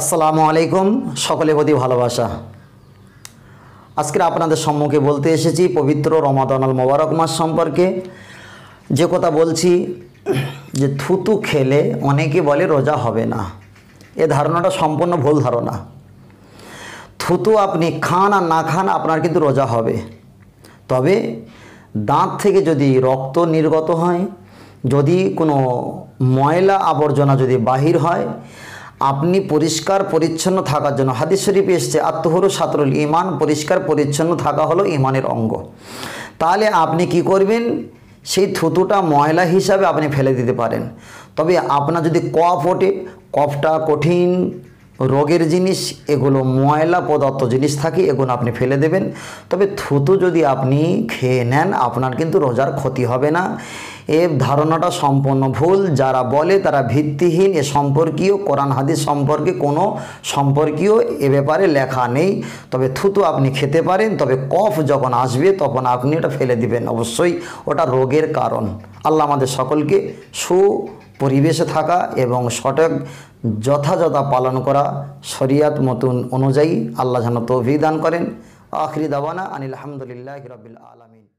আসসালামু আলাইকুম সকলে প্রতি ভালোবাসা আজকে আপনাদের সম্মুখে বলতে এসেছি পবিত্র রমাদান আল মোবারক মাস সম্পর্কে যে কথা বলছি যে থুতু খেলে অনেকে বলে রোজা হবে না এ ধারণাটা সম্পূর্ণ ভুল ধারণা থুতু আপনি খান আর না খান আপনার কিন্তু রোজা হবে তবে দাঁত থেকে যদি রক্ত নির্গত হয় যদি কোনো ময়লা আবর্জনা যদি বাহির হয় আপনি পরিষ্কার পরিচ্ছন্ন থাকার জন্য হাদিস শরীফে এসছে আত্মহরু সাতরুল ইমান পরিষ্কার পরিচ্ছন্ন থাকা হলো ইমানের অঙ্গ তাহলে আপনি কি করবেন সেই থুতুটা ময়লা হিসাবে আপনি ফেলে দিতে পারেন তবে আপনার যদি কফ ওঠে কফটা কঠিন রোগের জিনিস এগুলো ময়লা পদার্থ জিনিস থাকে এগুলো আপনি ফেলে দেবেন তবে থুতু যদি আপনি খেয়ে নেন আপনার কিন্তু রোজার ক্ষতি হবে না এ ধারণাটা সম্পূর্ণ ভুল যারা বলে তারা ভিত্তিহীন এ সম্পর্কীয় কোরআন হাদিস সম্পর্কে কোনো সম্পর্কীয় এ ব্যাপারে লেখা নেই তবে থুতু আপনি খেতে পারেন তবে কফ যখন আসবে তখন আপনি এটা ফেলে দিবেন অবশ্যই ওটা রোগের কারণ আল্লাহ আমাদের সকলকে সু পরিবেশে থাকা এবং সঠিক যথাযথ পালন করা শরিয়াত মতন অনুযায়ী আল্লাহ যেন তৌফি দান করেন আখরি দাবানা আনিল আলহামদুলিল্লাহ রবিল আলমিন